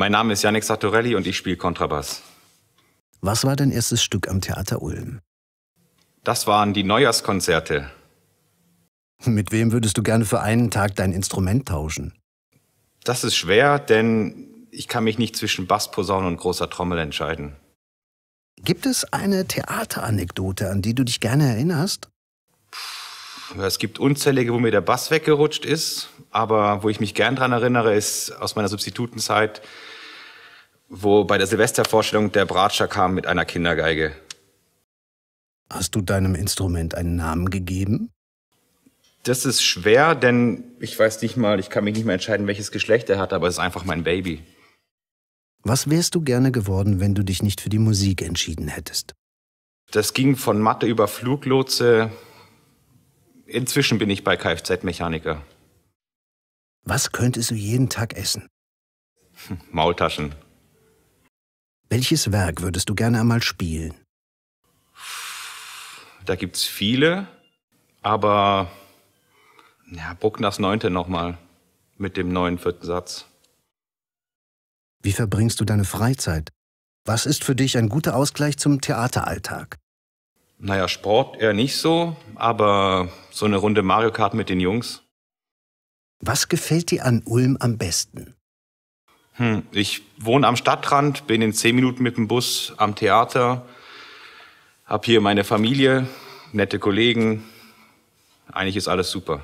Mein Name ist Yannick Sartorelli und ich spiele Kontrabass. Was war dein erstes Stück am Theater Ulm? Das waren die Neujahrskonzerte. Mit wem würdest du gerne für einen Tag dein Instrument tauschen? Das ist schwer, denn ich kann mich nicht zwischen Bass, und großer Trommel entscheiden. Gibt es eine Theateranekdote, an die du dich gerne erinnerst? Es gibt unzählige, wo mir der Bass weggerutscht ist, aber wo ich mich gern dran erinnere, ist aus meiner Substitutenzeit, wo bei der Silvestervorstellung der Bratscher kam mit einer Kindergeige. Hast du deinem Instrument einen Namen gegeben? Das ist schwer, denn ich weiß nicht mal, ich kann mich nicht mehr entscheiden, welches Geschlecht er hat, aber es ist einfach mein Baby. Was wärst du gerne geworden, wenn du dich nicht für die Musik entschieden hättest? Das ging von Mathe über Fluglotse Inzwischen bin ich bei Kfz-Mechaniker. Was könntest du jeden Tag essen? Hm, Maultaschen. Welches Werk würdest du gerne einmal spielen? Da gibt's viele, aber ja, Bruckners Neunte nochmal mit dem neuen vierten Satz. Wie verbringst du deine Freizeit? Was ist für dich ein guter Ausgleich zum Theateralltag? Naja, Sport eher nicht so, aber so eine Runde Mario Kart mit den Jungs. Was gefällt dir an Ulm am besten? Hm, ich wohne am Stadtrand, bin in zehn Minuten mit dem Bus am Theater, habe hier meine Familie, nette Kollegen. Eigentlich ist alles super.